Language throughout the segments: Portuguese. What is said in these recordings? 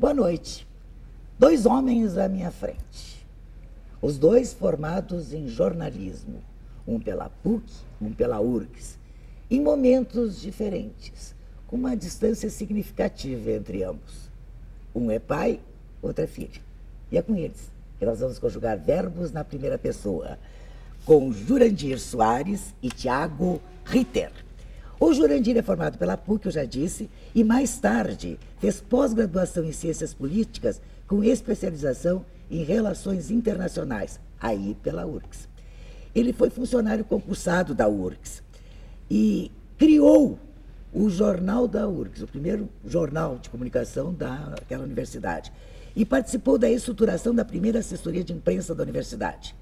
Boa noite. Dois homens à minha frente. Os dois formados em jornalismo, um pela PUC, um pela URGS, em momentos diferentes, com uma distância significativa entre ambos. Um é pai, outro é filho. E é com eles que nós vamos conjugar verbos na primeira pessoa, com Jurandir Soares e Tiago Ritter. O Jurandir é formado pela PUC, eu já disse, e mais tarde fez pós-graduação em Ciências Políticas com especialização em Relações Internacionais, aí pela URCS. Ele foi funcionário concursado da URCS e criou o Jornal da URCS, o primeiro jornal de comunicação daquela universidade, e participou da estruturação da primeira assessoria de imprensa da universidade.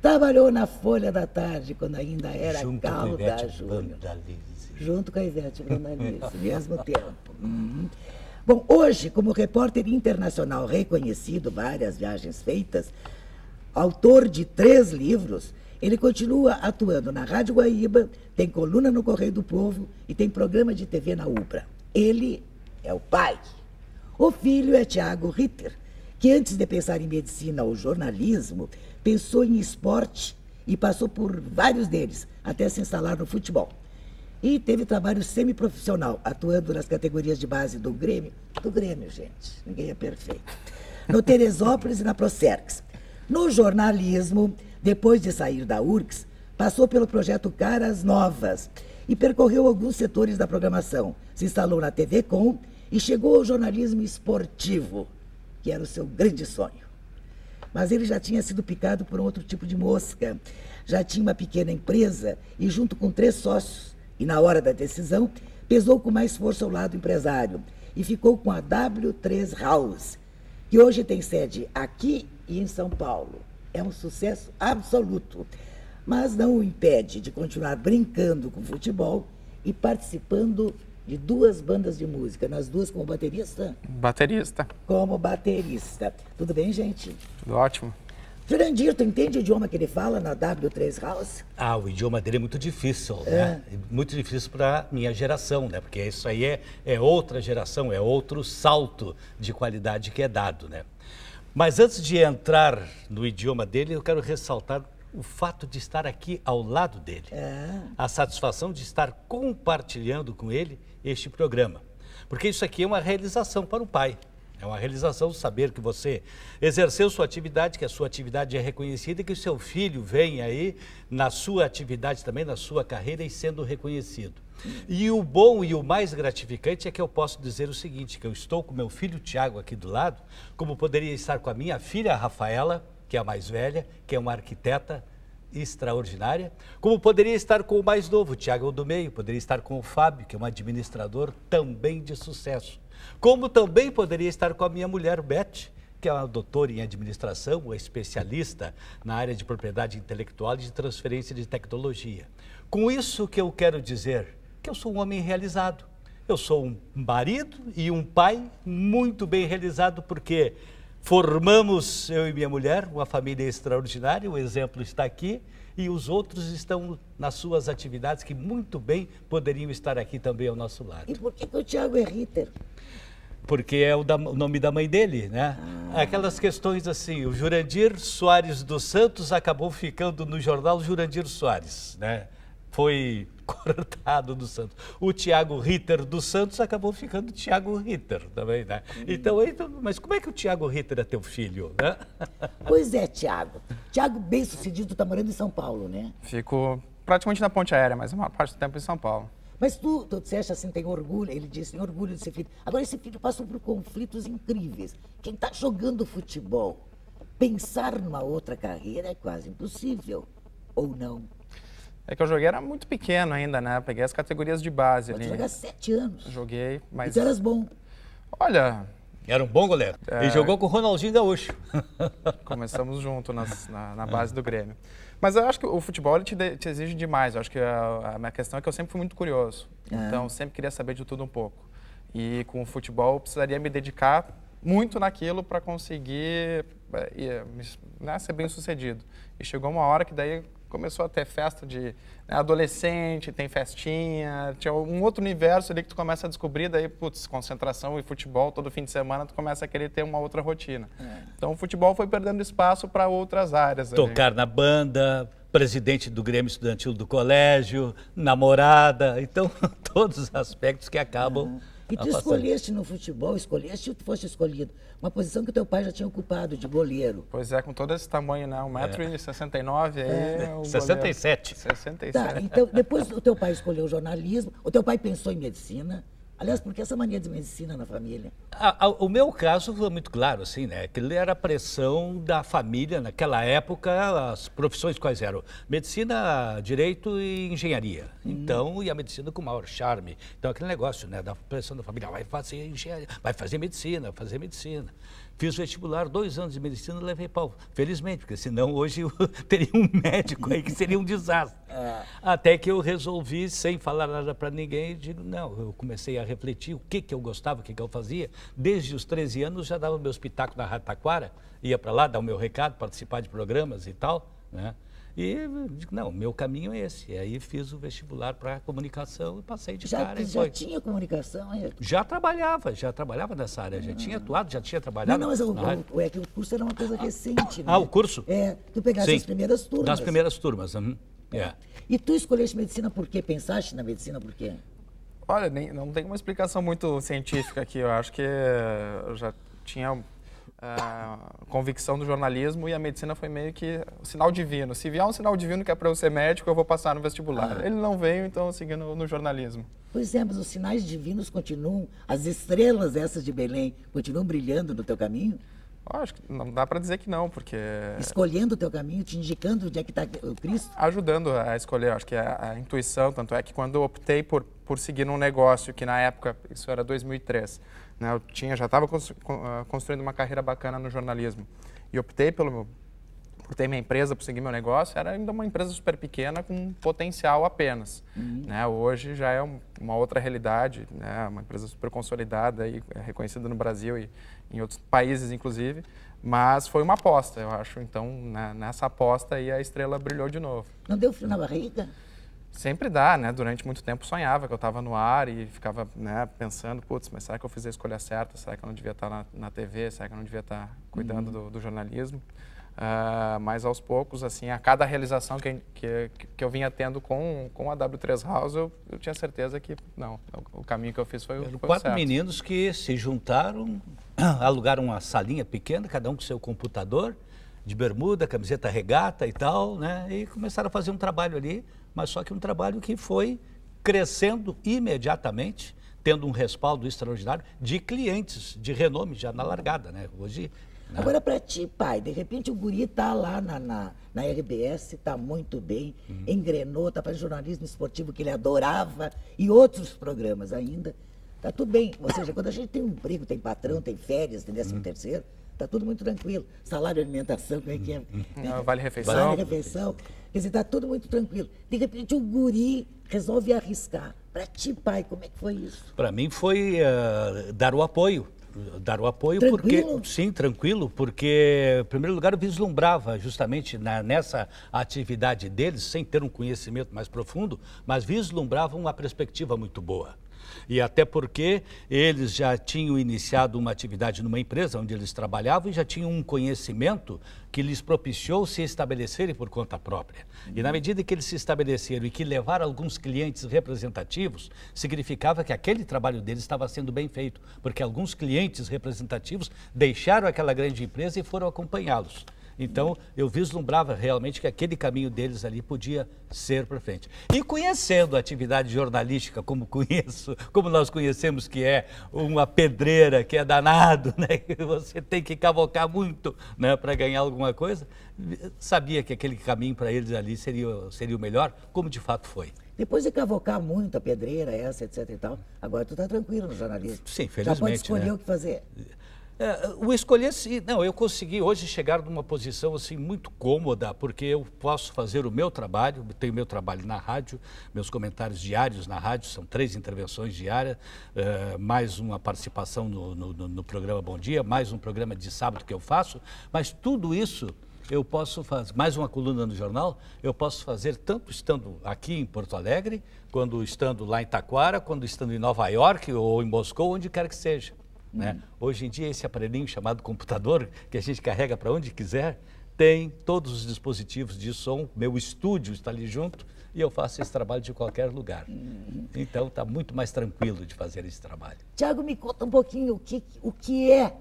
Trabalhou na Folha da Tarde, quando ainda era junto Calda Júnior. Junto com a Ivete Brandalize, mesmo tempo. Uhum. Bom, hoje, como repórter internacional reconhecido, várias viagens feitas, autor de três livros, ele continua atuando na Rádio Guaíba, tem coluna no Correio do Povo e tem programa de TV na UBRA. Ele é o pai. O filho é Tiago Ritter, que antes de pensar em medicina ou jornalismo, pensou em esporte e passou por vários deles, até se instalar no futebol. E teve trabalho semiprofissional, atuando nas categorias de base do Grêmio. Do Grêmio, gente, ninguém é perfeito. No Teresópolis e na Procerx. No jornalismo, depois de sair da URCS, passou pelo projeto Caras Novas e percorreu alguns setores da programação. Se instalou na TV Com e chegou ao jornalismo esportivo que era o seu grande sonho. Mas ele já tinha sido picado por um outro tipo de mosca, já tinha uma pequena empresa e, junto com três sócios, e na hora da decisão, pesou com mais força ao lado empresário e ficou com a W3 House, que hoje tem sede aqui e em São Paulo. É um sucesso absoluto, mas não o impede de continuar brincando com futebol e participando de duas bandas de música, nas duas como baterista? Baterista. Como baterista. Tudo bem, gente? Tudo ótimo. Jurandir, tu entende o idioma que ele fala na W3 House? Ah, o idioma dele é muito difícil, né? é. né? Muito difícil para minha geração, né? Porque isso aí é, é outra geração, é outro salto de qualidade que é dado, né? Mas antes de entrar no idioma dele, eu quero ressaltar o fato de estar aqui ao lado dele. É. A satisfação de estar compartilhando com ele este programa. Porque isso aqui é uma realização para o pai. É uma realização saber que você exerceu sua atividade, que a sua atividade é reconhecida e que o seu filho vem aí na sua atividade também, na sua carreira e sendo reconhecido. E o bom e o mais gratificante é que eu posso dizer o seguinte, que eu estou com meu filho Tiago aqui do lado, como poderia estar com a minha filha Rafaela, que é a mais velha, que é uma arquiteta, extraordinária, como poderia estar com o mais novo, Tiago do Meio, poderia estar com o Fábio, que é um administrador também de sucesso, como também poderia estar com a minha mulher, Beth, que é uma doutora em administração, uma especialista na área de propriedade intelectual e de transferência de tecnologia. Com isso que eu quero dizer que eu sou um homem realizado. Eu sou um marido e um pai muito bem realizado, porque Formamos, eu e minha mulher, uma família extraordinária, o exemplo está aqui, e os outros estão nas suas atividades que muito bem poderiam estar aqui também ao nosso lado. E por que, que o Tiago é Ritter? Porque é o, da, o, nome da mãe dele, né? Ah. Aquelas questões assim, o Jurandir Soares dos Santos acabou ficando no jornal Jurandir Soares, né? foi cortado do Santos. O Thiago Ritter do Santos acabou ficando Thiago Ritter também, né? Então, então mas como é que o Thiago Ritter é teu filho, né? Pois é, Thiago. Thiago, bem sucedido, tá morando em São Paulo, né? Fico praticamente na ponte aérea, mas uma parte do tempo em São Paulo. Mas tu, tu disseste assim, tem orgulho, ele disse, tem orgulho de ser filho. Agora esse filho passou por conflitos incríveis. Quem está jogando futebol, pensar numa outra carreira é quase impossível, ou não? É que eu joguei era muito pequeno ainda, né? Peguei as categorias de base mas ali. Joguei sete anos. Joguei, mas. Então eras bom. Olha. Era um bom goleiro. É... E jogou com o Ronaldinho Gaúcho. Começamos junto nas, na, na, base do Grêmio. Mas eu acho que o futebol ele te, te exige demais. Eu acho que a, a, minha questão é que eu sempre fui muito curioso. É. Então, sempre queria saber de tudo um pouco. E com o futebol, eu precisaria me dedicar muito naquilo para conseguir é, né, ser bem sucedido. E chegou uma hora que daí começou a ter festa de né, adolescente, tem festinha, tinha um outro universo ali que tu começa a descobrir, daí, putz, concentração e futebol, todo fim de semana tu começa a querer ter uma outra rotina. É. Então o futebol foi perdendo espaço para outras áreas. Tocar ali. na banda, presidente do Grêmio Estudantil do colégio, namorada, então todos os aspectos que acabam... Uhum e tu escolheste no futebol, escolheste, tu foste escolhido. Uma posição que teu pai já tinha ocupado, de goleiro. Pois é, com todo esse tamanho, né? 1,69m é. aí. É. É 67. 67. Tá, então, depois o teu pai escolheu jornalismo, o teu pai pensou em medicina. Aliás, porque essa mania de medicina na família? A, a, o meu caso foi muito claro, assim, né? Que era a pressão da família naquela época, as profissões quais eram? Medicina, direito e engenharia. Hum. Então, e a medicina com maior charme. Então, aquele negócio, né? Da pressão da família, vai fazer engenharia, vai fazer medicina, vai fazer medicina. Fiz vestibular, dois anos de medicina, levei pau. Felizmente, porque senão hoje eu teria um médico aí que seria um desastre. É. Até que eu resolvi, sem falar nada para ninguém, digo, não, eu comecei a refletir o que, que eu gostava, o que, que eu fazia. Desde os 13 anos já dava meu espetáculo na Rataquara, ia para lá dar o meu recado, participar de programas e tal, né? E digo, não, meu caminho é esse. E aí fiz o vestibular para comunicação e passei de já, cara. Já foi. tinha comunicação? Hein? Já trabalhava, já trabalhava nessa área, já ah. tinha atuado, já tinha trabalhado. Não, não mas o, o, é que o curso era uma coisa ah, recente. Né? Ah, né? o curso? É, tu pegaste Sim, as primeiras turmas. Nas primeiras turmas, uhum. é. E tu escolheste medicina por quê? Pensaste na medicina por quê? Olha, nem, não tem uma explicação muito científica aqui. Eu acho que eu já tinha uh, convicção do jornalismo e a medicina foi meio que sinal divino. Se vier um sinal divino que é para eu ser médico, eu vou passar no vestibular. Ah. Ele não veio, então eu segui no, no, jornalismo. Pois é, mas os sinais divinos continuam, as estrelas essas de Belém continuam brilhando no teu caminho? Acho que não dá para dizer que não, porque... Escolhendo o teu caminho, te indicando onde é que está o Cristo? Ajudando a escolher, acho que é a, a, intuição, tanto é que quando eu optei por, por seguir num negócio que na época, isso era 2003, né, eu tinha, já estava ah, construindo uma carreira bacana no jornalismo e optei pelo, por ter minha empresa, por seguir meu negócio, era ainda uma empresa super pequena com potencial apenas. Uhum. Né? Hoje já é uma outra realidade, né? uma empresa super consolidada e é, reconhecida no Brasil e em outros países, inclusive. Mas foi uma aposta, eu acho. Então, né? nessa aposta aí a estrela brilhou de novo. Não deu frio na barriga? Sempre dá, né? Durante muito tempo sonhava que eu estava no ar e ficava né, pensando, putz, mas será que eu fiz a escolha certa? Será que eu não devia estar tá na, na TV? Será que eu não devia estar tá cuidando uhum. do, do jornalismo? Uh, mas aos poucos, assim, a cada realização que, que, que eu vinha tendo com, com a W3 House, eu, eu tinha certeza que não, o caminho que eu fiz foi, o foi quatro meninos que se juntaram, alugaram uma salinha pequena, cada um com seu computador, de bermuda, camiseta regata e tal, né? E começaram a fazer um trabalho ali, mas só que um trabalho que foi crescendo imediatamente tendo um respaldo extraordinário de clientes de renome já na largada, né? Hoje né? Agora, para ti, pai, de repente o guri tá lá na, na, na RBS, tá muito bem, uhum. engrenou, tá fazendo jornalismo esportivo que ele adorava e outros programas ainda. Tá tudo bem. Ou seja, quando a gente tem um emprego, tem patrão, tem férias, tem assim, décimo uhum. terceiro, tá tudo muito tranquilo. Salário, alimentação, como é que é? Uhum. vale refeição. Vale refeição. Quer dizer, tá tudo muito tranquilo. De repente o guri resolve arriscar. Para ti, pai, como é que foi isso? Para mim foi uh, dar o apoio dar o apoio tranquilo. porque sim tranquilo porque em primeiro lugar eu vislumbrava justamente na, nessa atividade deles sem ter um conhecimento mais profundo mas vislumbrava uma perspectiva muito boa e até porque eles já tinham iniciado uma atividade numa empresa onde eles trabalhavam e já tinham um conhecimento que lhes propiciou se estabelecerem por conta própria. E na medida que eles se estabeleceram e que levaram alguns clientes representativos, significava que aquele trabalho deles estava sendo bem feito, porque alguns clientes representativos deixaram aquela grande empresa e foram acompanhá-los. Então, eu vislumbrava realmente que aquele caminho deles ali podia ser para frente. E conhecendo a atividade jornalística como conheço, como nós conhecemos que é uma pedreira, que é danado, né? Que você tem que cavocar muito, né, para ganhar alguma coisa, sabia que aquele caminho para eles ali seria seria o melhor, como de fato foi. Depois de cavocar muito a pedreira, essa, etc e tal, agora tu está tranquilo no jornalismo. Sim, felizmente. Já pode escolher né? o que fazer. É, o escolher sim. Não, eu consegui hoje chegar numa posição assim muito cômoda, porque eu posso fazer o meu trabalho, tenho meu trabalho na rádio, meus comentários diários na rádio, são três intervenções diárias, é, mais uma participação no, no, no programa Bom Dia, mais um programa de sábado que eu faço, mas tudo isso eu posso fazer mais uma coluna no jornal, eu posso fazer tanto estando aqui em Porto Alegre, quando estando lá em Taquara, quando estando em Nova York ou em Moscou, onde quer que seja. Né? Hum. Hoje em dia, esse aparelhinho chamado computador, que a gente carrega para onde quiser, tem todos os dispositivos de som, meu estúdio está ali junto e eu faço esse trabalho de qualquer lugar. Hum. Então está muito mais tranquilo de fazer esse trabalho. Tiago, me conta um pouquinho o que, o que é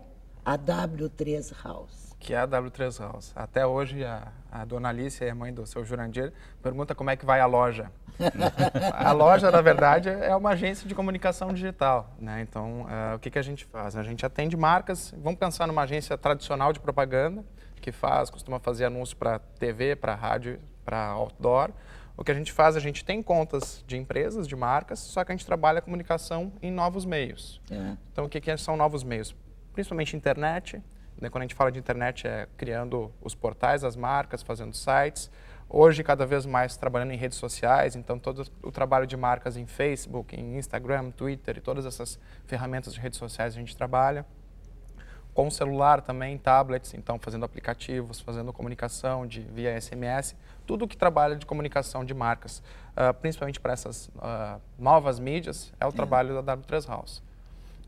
a W3 House. Que é a W3 House. Até hoje, a, a dona Alice, a mãe do seu Jurandir, pergunta como é que vai a loja. a loja, na verdade, é uma agência de comunicação digital. Né? Então, uh, o que, que a gente faz? A gente atende marcas, vamos pensar numa agência tradicional de propaganda, que faz, costuma fazer anúncio para TV, para rádio, para outdoor. O que a gente faz, a gente tem contas de empresas, de marcas, só que a gente trabalha a comunicação em novos meios. É. Então, o que, que são novos meios? principalmente internet. Né? Quando a gente fala de internet, é criando os portais, as marcas, fazendo sites. Hoje, cada vez mais trabalhando em redes sociais, então todo o trabalho de marcas em Facebook, em Instagram, Twitter e todas essas ferramentas de redes sociais a gente trabalha. Com celular também, tablets, então fazendo aplicativos, fazendo comunicação de, via SMS, tudo que trabalha de comunicação de marcas, uh, principalmente para essas uh, novas mídias, é o é. trabalho da W3 House.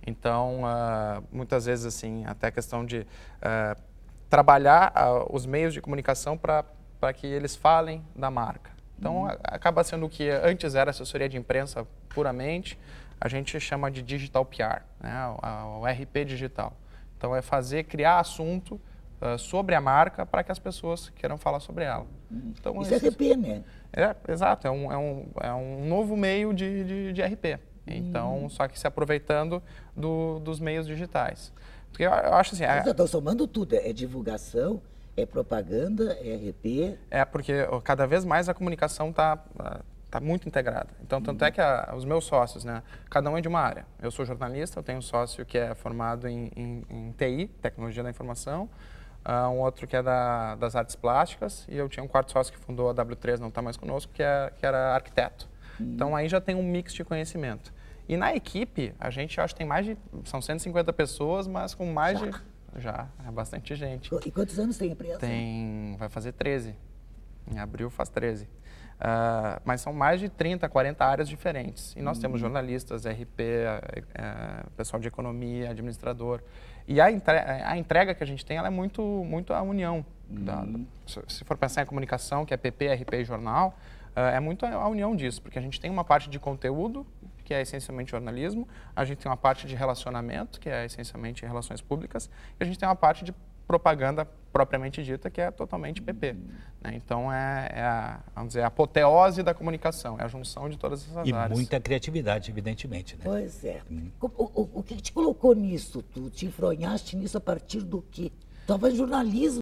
Então, uh, muitas vezes, assim, até a questão de uh, trabalhar uh, os meios de comunicação para que eles falem da marca. Então, uhum. acaba sendo o que antes era assessoria de imprensa puramente, a gente chama de digital PR, né? o, o RP digital. Então, é fazer, criar assunto sobre a marca para que as pessoas queiram falar sobre ela. Uhum. Então, isso, isso é RP, né? É, exato. É um, é um, é um novo meio de, de, de RP. Então, hum. só que se aproveitando do, dos meios digitais. Porque eu, eu acho assim. Mas estão somando tudo, é, é divulgação, é propaganda, é RP. É, porque cada vez mais a comunicação está ah, tá muito integrada. Então, tanto é hum. que a, os meus sócios, né? Cada um é de uma área. Eu sou jornalista, eu tenho um sócio que é formado em, em, em TI, Tecnologia da Informação, uh, um outro que é da, das artes plásticas, e eu tinha um quarto sócio que fundou a W3, não está mais conosco, que, é, que era arquiteto. Hum. Então, aí já tem um mix de conhecimento. E na equipe, a gente acho que tem mais de. São 150 pessoas, mas com mais já. de. Já, é bastante gente. E quantos anos tem a empresa? Tem. Vai fazer 13. Em abril faz 13. Uh, ah, mas são mais de 30, 40 áreas diferentes. E nós hum. temos jornalistas, RP, uh, eh, eh, pessoal de economia, administrador. E a, entre a entrega que a gente tem ela é muito, muito a união. Hum. Da, se for pensar em comunicação, que é PP, RP e jornal, uh, é muito a união disso, porque a gente tem uma parte de conteúdo que é essencialmente jornalismo, a gente tem uma parte de relacionamento, que é essencialmente relações públicas, e a gente tem uma parte de propaganda propriamente dita, que é totalmente PP. Né? Então, é, é, a, vamos dizer, a apoteose da comunicação, é a junção de todas essas e áreas. E muita criatividade, evidentemente. Né? Pois é. Hum. O, o, o que te colocou nisso? Tu te enfronhaste nisso a partir do quê? Estava em jornalismo.